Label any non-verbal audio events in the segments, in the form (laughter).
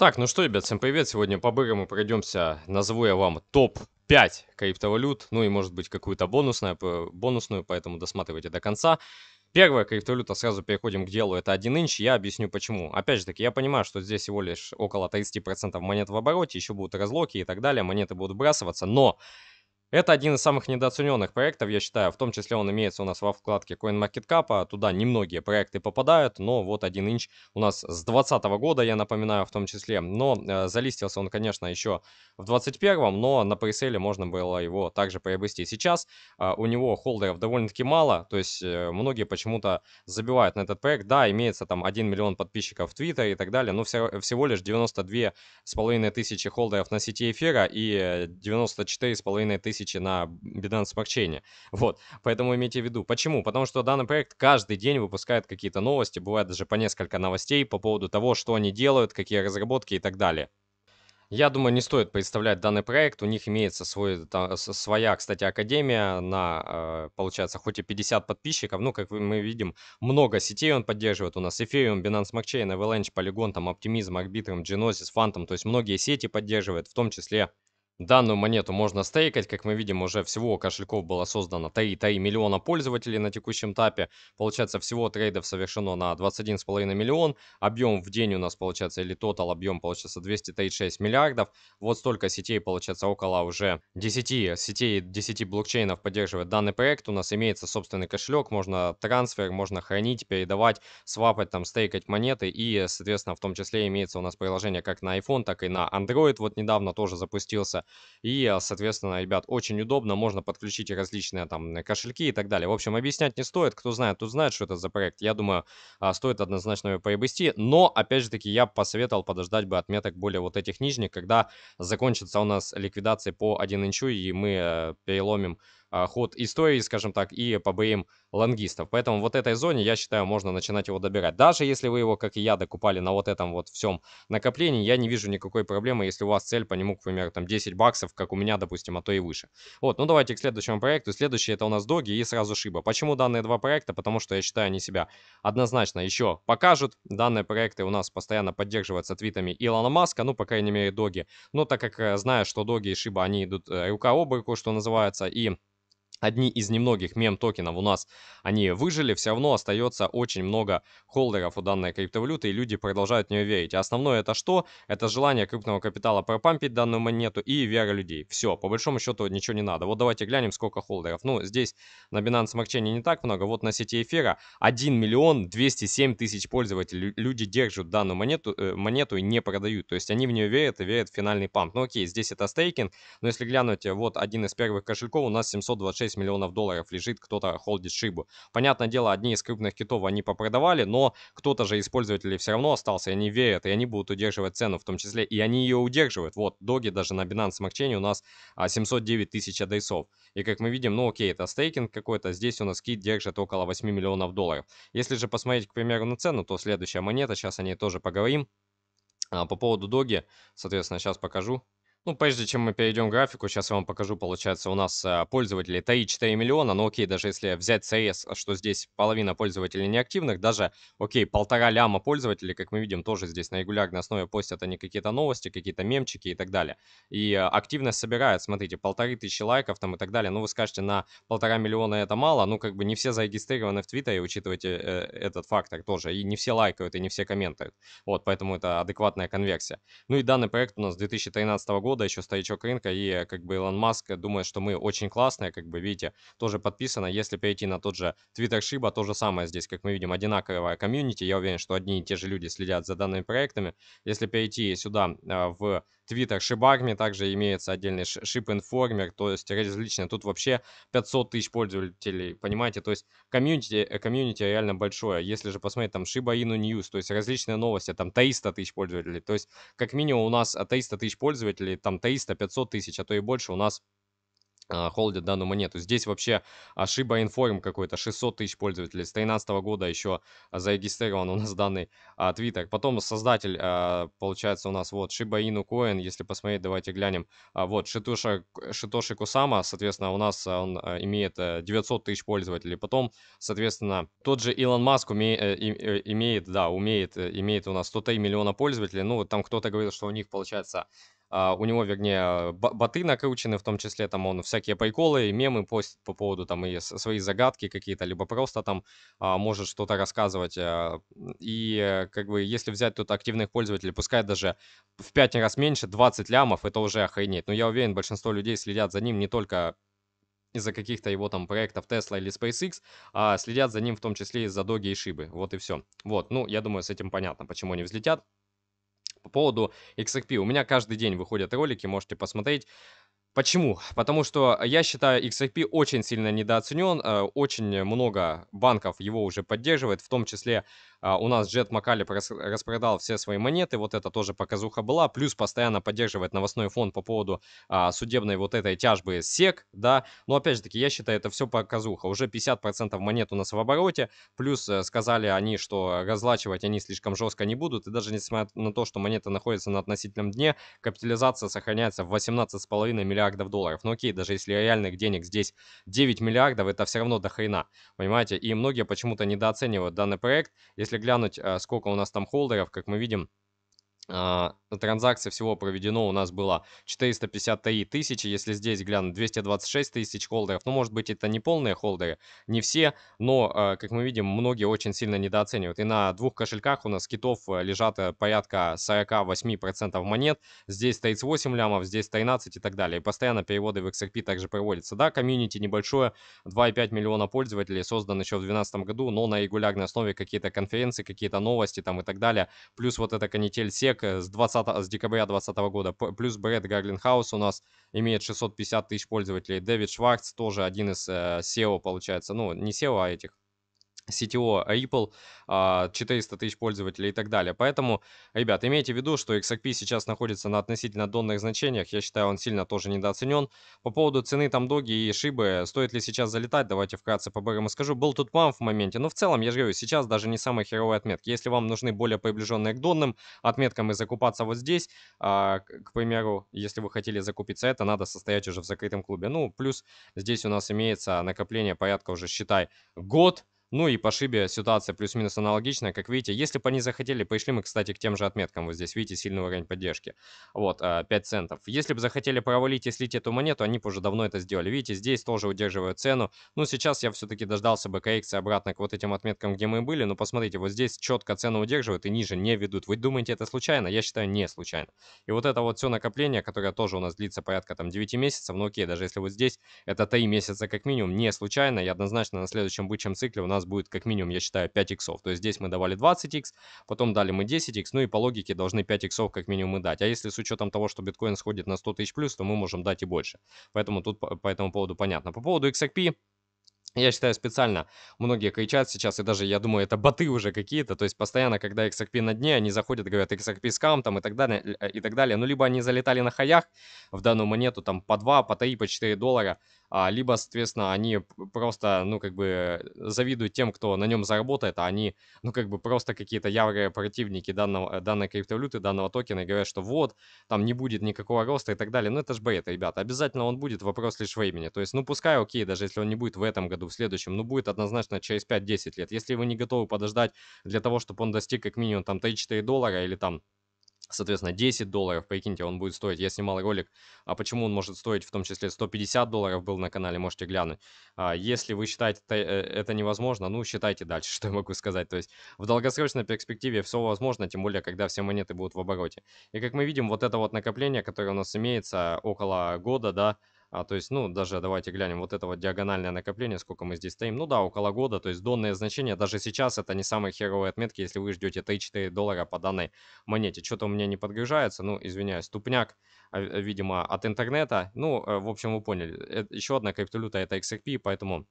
Так, ну что, ребят, всем привет. Сегодня по-бырому пройдемся, назову я вам топ-5 криптовалют, ну и может быть какую-то бонусную, бонусную, поэтому досматривайте до конца. Первая криптовалюта, сразу переходим к делу, это 1 инч, я объясню почему. Опять же таки, я понимаю, что здесь всего лишь около 30% монет в обороте, еще будут разлоки и так далее, монеты будут вбрасываться, но это один из самых недооцененных проектов, я считаю. В том числе он имеется у нас во вкладке CoinMarketCap. А туда немногие проекты попадают, но вот один инч у нас с 2020 года, я напоминаю, в том числе. Но э, залистился он, конечно, еще в 2021, но на пресейле можно было его также приобрести. Сейчас э, у него холдеров довольно-таки мало, то есть э, многие почему-то забивают на этот проект. Да, имеется там 1 миллион подписчиков в Твиттере и так далее, но все, всего лишь 92,5 тысячи холдеров на сети эфира и 94,5 э, тысячи тысячи на Binance Smart Chain. Вот, поэтому имейте в виду. Почему? Потому что данный проект каждый день выпускает какие-то новости, бывает даже по несколько новостей по поводу того, что они делают, какие разработки и так далее. Я думаю, не стоит представлять данный проект. У них имеется свой, там, своя, кстати, академия на, э, получается, хоть и 50 подписчиков. Ну, как мы видим, много сетей он поддерживает. У нас Ethereum, Binance Smart Chain, Avalanche, Polygon, там, Optimism, Arbitrium, Genesis, Phantom. То есть многие сети поддерживает, в том числе Данную монету можно стейкать. Как мы видим, уже всего кошельков было создано 3,3 миллиона пользователей на текущем этапе. Получается, всего трейдов совершено на 21,5 миллион. Объем в день у нас получается, или тотал объем получается 236 миллиардов. Вот столько сетей получается около уже 10 сетей, 10 блокчейнов поддерживает данный проект. У нас имеется собственный кошелек, можно трансфер, можно хранить, передавать, свапать, там, стейкать монеты. И, соответственно, в том числе имеется у нас приложение как на iPhone, так и на Android. Вот недавно тоже запустился и, а, соответственно, ребят, очень удобно, можно подключить различные там э, кошельки и так далее. В общем, объяснять не стоит, кто знает, тот знает, что это за проект. Я думаю, а, стоит однозначно его приобрести, но, опять же таки, я посоветовал подождать бы отметок более вот этих нижних, когда закончится у нас ликвидация по 1 инчу, и мы э, переломим а, ход истории, скажем так, и по БМ лонгистов. Поэтому вот этой зоне, я считаю, можно начинать его добирать. Даже если вы его, как и я, докупали на вот этом вот всем накоплении, я не вижу никакой проблемы, если у вас цель по нему, к примеру, там 10 баксов, как у меня, допустим, а то и выше. Вот, ну давайте к следующему проекту. Следующий это у нас Доги и сразу Шиба. Почему данные два проекта? Потому что я считаю, они себя однозначно еще покажут. Данные проекты у нас постоянно поддерживаются твитами Илона Маска, ну, по крайней мере, Доги. Но так как э, знаю, что Доги и Шиба, они идут э, рука об руку, что называется, и одни из немногих мем-токенов у нас, они выжили, все равно остается очень много холдеров у данной криптовалюты, и люди продолжают в нее верить. А основное это что? Это желание крупного капитала пропампить данную монету и вера людей. Все, по большому счету ничего не надо. Вот давайте глянем, сколько холдеров. Ну, здесь на Binance Smart Chain не так много, вот на сети эфира 1 миллион 207 тысяч пользователей. Люди держат данную монету, э, монету и не продают, то есть они в нее верят и верят в финальный памп. Ну окей, здесь это стейкинг, но если глянуть, э, вот один из первых кошельков у нас 726 6 миллионов долларов лежит, кто-то холдит шибу. Понятное дело, одни из крупных китов они попродавали, но кто-то же из пользователей все равно остался, и они верят, и они будут удерживать цену в том числе, и они ее удерживают. Вот, доги даже на Binance Smart Chain у нас 709 а, тысяч адресов. И как мы видим, ну окей, это стейкинг какой-то, здесь у нас кит держит около 8 миллионов долларов. Если же посмотреть, к примеру, на цену, то следующая монета, сейчас о ней тоже поговорим. А, по поводу доги, соответственно, сейчас покажу. Ну, прежде чем мы перейдем к графику, сейчас я вам покажу, получается, у нас а, э, пользователей 3-4 миллиона, но ну, окей, даже если взять CS, что здесь половина пользователей неактивных, даже, окей, полтора ляма пользователей, как мы видим, тоже здесь на регулярной основе постят они какие-то новости, какие-то мемчики и так далее. И э, активность собирает, смотрите, полторы тысячи лайков там и так далее. Ну, вы скажете, на полтора миллиона это мало, ну, как бы не все зарегистрированы в Твиттере, учитывайте э, этот фактор тоже, и не все лайкают, и не все комментируют. Вот, поэтому это адекватная конверсия. Ну и данный проект у нас 2013 года, года, еще старичок рынка, и как бы Илон Маск думает, что мы очень классные, как бы видите, тоже подписано. Если перейти на тот же Twitter Шиба, то же самое здесь, как мы видим, одинаковая комьюнити. Я уверен, что одни и те же люди следят за данными проектами. Если перейти сюда а, в Twitter шибарми, также имеется отдельный шип-информер, то есть различные. Тут вообще 500 тысяч пользователей, понимаете? То есть комьюнити, э, комьюнити реально большое. Если же посмотреть там Shiba Inu News, то есть различные новости, там 300 тысяч пользователей. То есть как минимум у нас 300 а, тысяч пользователей, там 300-500 тысяч, а то и больше у нас а, холдят данную монету. Здесь вообще ошиба Информ какой-то, 600 тысяч пользователей. С 2013 года еще зарегистрирован у нас данный а, твиттер. Потом создатель, а, получается, у нас вот Shiba Inu Coin, если посмотреть, давайте глянем. А, вот Шитоша, Шитоши Кусама, соответственно, у нас а, он а, имеет 900 э, тысяч пользователей. Потом, соответственно, тот же Илон Маск уме, э, э, имеет, да, умеет, имеет у нас 103 миллиона пользователей. Ну, вот там кто-то говорит, что у них, получается, а, у него, вернее, боты накручены, в том числе там он всякие приколы и мемы постит по поводу там и свои загадки какие-то, либо просто там uh, может что-то рассказывать. А, и как бы если взять тут активных пользователей, пускай даже в 5 раз меньше, 20 лямов, это уже охренеть. Но я уверен, большинство людей следят за ним не только из-за каких-то его там проектов Tesla или SpaceX, а следят за ним в том числе из-за Доги и Шибы. Вот и все. Вот, ну, я думаю, с этим понятно, почему они взлетят по поводу XRP. У меня каждый день выходят ролики, можете посмотреть. Почему? Потому что я считаю XRP очень сильно недооценен, э, очень много банков его уже поддерживает, в том числе а, у нас Джет Макали распродал все свои монеты, вот это тоже показуха была. Плюс постоянно поддерживает новостной фон по поводу а, судебной вот этой тяжбы СЕК, да. Но опять же таки, я считаю, это все показуха. Уже 50% монет у нас в обороте. Плюс э, сказали они, что разлачивать они слишком жестко не будут. И даже несмотря на то, что монета находится на относительном дне, капитализация сохраняется в 18,5 миллиардов долларов. Ну окей, даже если реальных денег здесь 9 миллиардов, это все равно до хрена, понимаете? И многие почему-то недооценивают данный проект. Если если глянуть, э, сколько у нас там холдеров, как мы видим, а, транзакций всего проведено у нас было 453 тысячи, если здесь глянуть, 226 тысяч холдеров. Ну, может быть, это не полные холдеры, не все, но, а, как мы видим, многие очень сильно недооценивают. И на двух кошельках у нас китов э, лежат э, порядка 48% монет, здесь 38 лямов, здесь 13 и так далее. И постоянно переводы в XRP также проводятся. Да, комьюнити небольшое, 2,5 миллиона пользователей, создан еще в 2012 году, но на регулярной основе какие-то конференции, какие-то новости там и так далее. Плюс вот эта канитель SEC, человек с, 20, с декабря 2020 года. Плюс Брэд Гарлинхаус у нас имеет 650 тысяч пользователей. Дэвид Шварц тоже один из э, SEO, получается. Ну, не SEO, а этих CTO Apple, 400 а, тысяч пользователей и так далее. Поэтому, ребят, имейте в виду, что XRP сейчас находится на относительно донных значениях. Я считаю, он сильно тоже недооценен. По поводу цены там доги и шибы, стоит ли сейчас залетать, давайте вкратце по БРМ скажу. Был тут пам в моменте, но в целом, я же говорю, сейчас даже не самые херовые отметки. Если вам нужны более приближенные к донным отметкам и закупаться вот здесь, а, к примеру, если вы хотели закупиться это, надо состоять уже в закрытом клубе. Ну, плюс здесь у нас имеется накопление порядка уже, считай, год ну и по шибе ситуация плюс-минус аналогичная, как видите. Если бы они захотели, пошли мы, кстати, к тем же отметкам. Вот здесь, видите, сильный уровень поддержки. Вот, 5 э, центов. Если бы захотели провалить и слить эту монету, они бы уже давно это сделали. Видите, здесь тоже удерживают цену. Ну, сейчас я все-таки дождался бы коррекции обратно к вот этим отметкам, где мы были. Но посмотрите, вот здесь четко цену удерживают и ниже не ведут. Вы думаете, это случайно? Я считаю, не случайно. И вот это вот все накопление, которое тоже у нас длится порядка там 9 месяцев. Ну, окей, даже если вот здесь это 3 месяца как минимум, не случайно. И однозначно на следующем бычьем цикле у нас нас будет как минимум, я считаю, 5 иксов. То есть здесь мы давали 20 икс, потом дали мы 10 икс, ну и по логике должны 5 иксов как минимум мы дать. А если с учетом того, что биткоин сходит на 100 тысяч плюс, то мы можем дать и больше. Поэтому тут по этому поводу понятно. По поводу XRP, я считаю, специально многие кричат сейчас, и даже, я думаю, это боты уже какие-то, то есть постоянно, когда XRP на дне, они заходят, говорят XRP скам там и так далее, э, и так далее. Ну, либо они залетали на хаях в данную монету, там по 2, по 3, по 4 доллара, а, либо, соответственно, они просто, ну, как бы завидуют тем, кто на нем заработает, а они, ну, как бы просто какие-то явные противники данного, э, данной криптовалюты, данного токена и говорят, что вот, там не будет никакого роста и так далее. Ну, это же бред, ребята. Обязательно он будет, вопрос лишь времени. То есть, ну, пускай, окей, даже если он не будет в этом году, в следующем, ну, будет однозначно через 5-10 лет. Если вы не готовы подождать для того, чтобы он достиг как минимум там 3-4 доллара или там соответственно, 10 долларов, прикиньте, он будет стоить. Я снимал ролик, а почему он может стоить, в том числе 150 долларов был на канале, можете глянуть. А, если вы считаете э, это невозможно, ну, считайте дальше, (laughs) что я могу сказать. То есть в долгосрочной перспективе все возможно, тем более, когда все монеты будут в обороте. И как мы видим, вот это вот накопление, которое у нас имеется около года, да, а, то есть, ну, даже давайте глянем вот это вот диагональное накопление, сколько мы здесь стоим. Ну да, около года, то есть донные значения даже сейчас это не самые херовые отметки, если вы ждете 3-4 доллара по данной монете. Что-то у меня не подгружается, ну, извиняюсь, тупняк, а, видимо, от интернета. Ну, э, в общем, вы поняли. Э, Еще одна криптовалюта это XRP, поэтому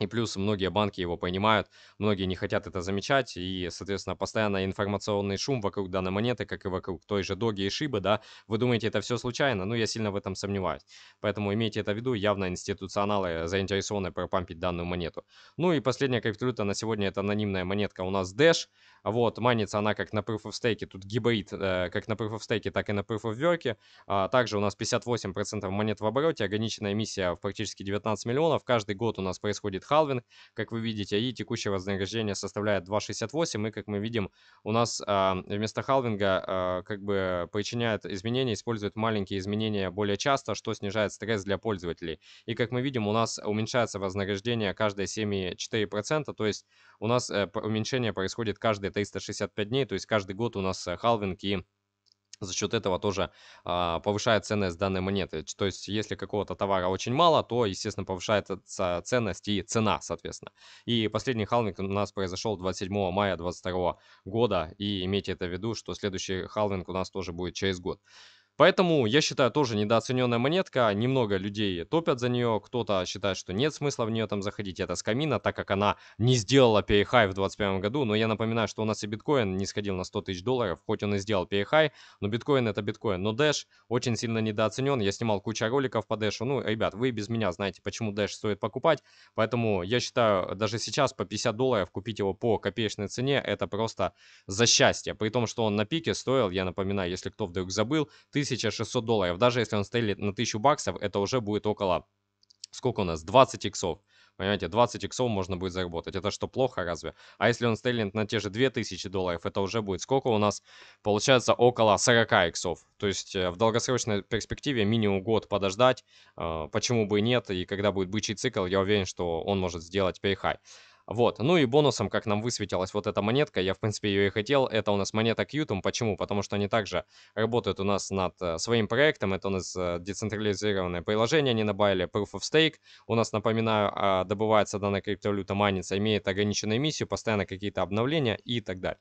и плюс многие банки его понимают, многие не хотят это замечать, и, соответственно, постоянно информационный шум вокруг данной монеты, как и вокруг той же Доги и Шибы, да, вы думаете, это все случайно, но ну, я сильно в этом сомневаюсь. Поэтому имейте это в виду, явно институционалы заинтересованы пропампить данную монету. Ну и последняя криптовалюта на сегодня это анонимная монетка у нас Dash, вот, манится она как на Proof of Stake, тут гибрид э, как на Proof of Stake, так и на Proof of Work, а также у нас 58% монет в обороте, ограниченная эмиссия в практически 19 миллионов, каждый год у нас происходит халвинг, как вы видите, и текущее вознаграждение составляет 2,68, и, как мы видим, у нас э, вместо халвинга э, как бы подчиняет изменения, использует маленькие изменения более часто, что снижает стресс для пользователей. И, как мы видим, у нас уменьшается вознаграждение каждые 7,4%, то есть у нас э, уменьшение происходит каждые 365 дней, то есть каждый год у нас халвинг э, и за счет этого тоже а, повышает ценность данной монеты. То есть, если какого-то товара очень мало, то, естественно, повышается ценность и цена, соответственно. И последний халвинг у нас произошел 27 мая 2022 года. И имейте это в виду, что следующий халвинг у нас тоже будет через год. Поэтому, я считаю, тоже недооцененная монетка. Немного людей топят за нее. Кто-то считает, что нет смысла в нее там заходить. Это скамина, так как она не сделала PayHigh в 2021 году. Но я напоминаю, что у нас и биткоин не сходил на 100 тысяч долларов. Хоть он и сделал PayHigh, но биткоин это биткоин. Но Dash очень сильно недооценен. Я снимал кучу роликов по Dash. Ну, ребят, вы без меня знаете, почему Dash стоит покупать. Поэтому я считаю, даже сейчас по 50 долларов купить его по копеечной цене это просто за счастье. При том, что он на пике стоил, я напоминаю, если кто вдруг забыл, 1000 1600 долларов. Даже если он стрелит на 1000 баксов, это уже будет около, сколько у нас, 20 иксов. Понимаете, 20 иксов можно будет заработать. Это что, плохо разве? А если он стрельнет на те же 2000 долларов, это уже будет сколько у нас? Получается около 40 иксов. То есть э, в долгосрочной перспективе минимум год подождать. Э, почему бы и нет? И когда будет бычий цикл, я уверен, что он может сделать перехай. Вот, ну и бонусом, как нам высветилась вот эта монетка, я в принципе ее и хотел, это у нас монета Qtum, почему? Потому что они также работают у нас над э, своим проектом, это у нас э, децентрализированное приложение, они добавили Proof of Stake, у нас, напоминаю, а, добывается данная криптовалюта, майнится, имеет ограниченную эмиссию, постоянно какие-то обновления и так далее.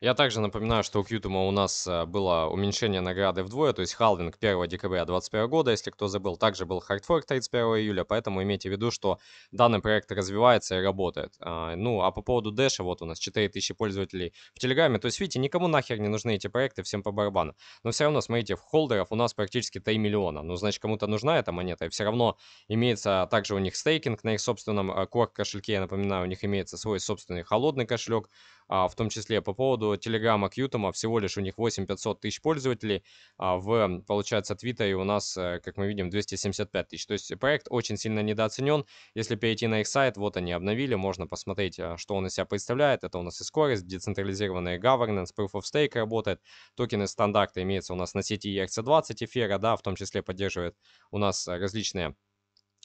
Я также напоминаю, что у Кьютума у нас э, было уменьшение награды вдвое, то есть халвинг 1 декабря 2021 года, если кто забыл. Также был хардфорк 31 июля, поэтому имейте в виду, что данный проект развивается и работает. А, ну, а по поводу Дэша, вот у нас 4000 пользователей в Телеграме. То есть, видите, никому нахер не нужны эти проекты, всем по барабану. Но все равно, смотрите, в холдеров у нас практически 3 миллиона. Ну, значит, кому-то нужна эта монета, и все равно имеется также у них стейкинг на их собственном core э, кошельке, я напоминаю, у них имеется свой собственный холодный кошелек, а, в том числе по поводу Телеграма Кьютома, всего лишь у них 8500 тысяч пользователей, а в, получается, Твиттере у нас, э, как мы видим, 275 тысяч. То есть проект очень сильно недооценен. Если перейти на их сайт, вот они обновили, можно посмотреть, э, что он из себя представляет. Это у нас и скорость, децентрализированный governance, proof of stake работает, токены стандарта имеются у нас на сети ERC20 эфира, да, в том числе поддерживает у нас э, различные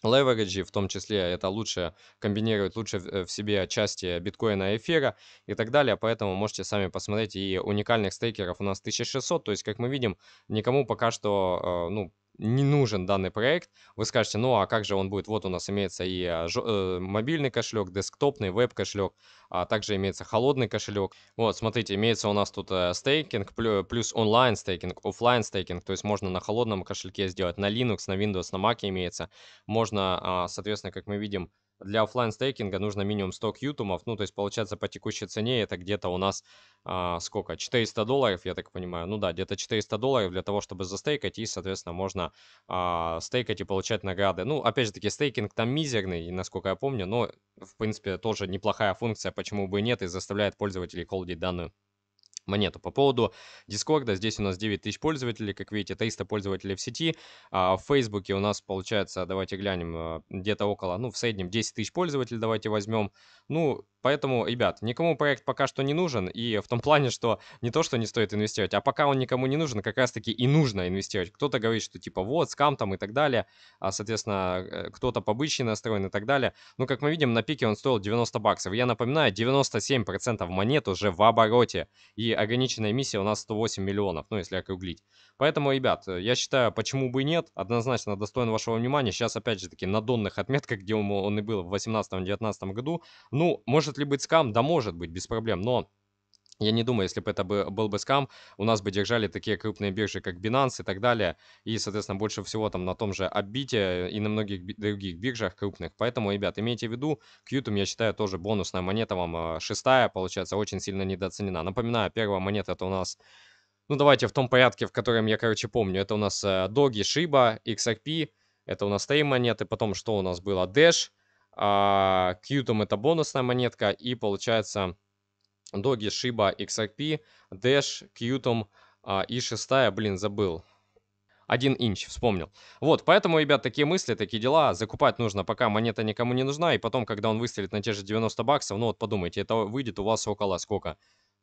Левереджи, в том числе это лучше комбинирует лучше э, в себе части биткоина и эфира и так далее, поэтому можете сами посмотреть, и уникальных стейкеров у нас 1600, то есть, как мы видим, никому пока что, э, ну, не нужен данный проект, вы скажете, ну а как же он будет, вот у нас имеется и а, э, мобильный кошелек, десктопный веб-кошелек, а также имеется холодный кошелек. Вот, смотрите, имеется у нас тут э, стейкинг, плюс онлайн стейкинг, офлайн стейкинг, то есть можно на холодном кошельке сделать, на Linux, на Windows, на Mac имеется. Можно, а, соответственно, как мы видим, для офлайн стейкинга нужно минимум 100 кьютумов. Ну, то есть, получается, по текущей цене это где-то у нас а, сколько? 400 долларов, я так понимаю. Ну да, где-то 400 долларов для того, чтобы застейкать. И, соответственно, можно а, стейкать и получать награды. Ну, опять же таки, стейкинг там мизерный, насколько я помню. Но, в принципе, тоже неплохая функция, почему бы и нет, и заставляет пользователей холдить данную монету. По поводу Дискорда, здесь у нас 9000 пользователей, как видите, 300 пользователей в сети. А в Фейсбуке у нас получается, давайте глянем, а, где-то около, ну, в среднем 10 тысяч пользователей, давайте возьмем. Ну, Поэтому, ребят, никому проект пока что не нужен, и в том плане, что не то, что не стоит инвестировать, а пока он никому не нужен, как раз-таки и нужно инвестировать. Кто-то говорит, что типа вот, скам там и так далее, а, соответственно, э, кто-то побычнее настроен и так далее. Ну, как мы видим, на пике он стоил 90 баксов. Я напоминаю, 97% монет уже в обороте, и ограниченная миссия у нас 108 миллионов, ну, если округлить. Поэтому, ребят, э, я считаю, почему бы и нет, однозначно достоин вашего внимания. Сейчас, опять же таки, на донных отметках, где он и был в 2018-2019 году, ну, может может ли быть скам? Да может быть, без проблем, но я не думаю, если бы это был бы скам, у нас бы держали такие крупные биржи, как Binance и так далее. И, соответственно, больше всего там на том же Оббите и на многих других биржах крупных. Поэтому, ребят, имейте в виду, Qtum, я считаю, тоже бонусная монета вам а, шестая, получается, очень сильно недооценена. Напоминаю, первая монета это у нас ну, давайте в том порядке, в котором я, короче, помню. Это у нас Доги, Шиба, XRP. Это у нас три монеты. Потом что у нас было? Dash, а, Qtum это бонусная монетка. И получается Doge Shiba XRP, Dash, Qtum а, и шестая, блин, забыл. Один инч, вспомнил. Вот, поэтому, ребят, такие мысли, такие дела. Закупать нужно, пока монета никому не нужна. И потом, когда он выстрелит на те же 90 баксов, ну вот подумайте, это выйдет у вас около сколько?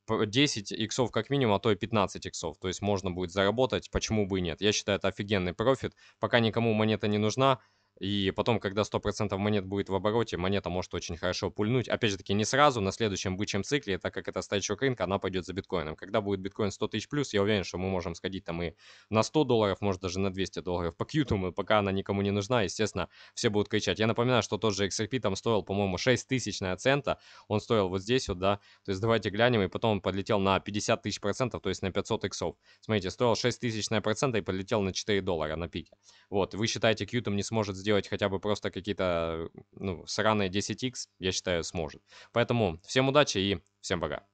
10 иксов как минимум, а то и 15 иксов. То есть можно будет заработать, почему бы и нет. Я считаю, это офигенный профит. Пока никому монета не нужна, и потом, когда 100% монет будет в обороте, монета может очень хорошо пульнуть. Опять же таки, не сразу, на следующем бычьем цикле, так как это старичок рынка, она пойдет за биткоином. Когда будет биткоин 100 тысяч плюс, я уверен, что мы можем сходить там и на 100 долларов, может даже на 200 долларов по кьютуму, пока она никому не нужна, естественно, все будут кричать. Я напоминаю, что тот же XRP там стоил, по-моему, 6 тысячная цента, он стоил вот здесь вот, да, то есть давайте глянем, и потом он подлетел на 50 тысяч процентов, то есть на 500 иксов. Смотрите, стоил 6 тысячная на процента и подлетел на 4 доллара на пике. Вот, вы считаете, кьютум не сможет сделать сделать хотя бы просто какие-то ну, сраные 10x, я считаю, сможет. Поэтому всем удачи и всем пока.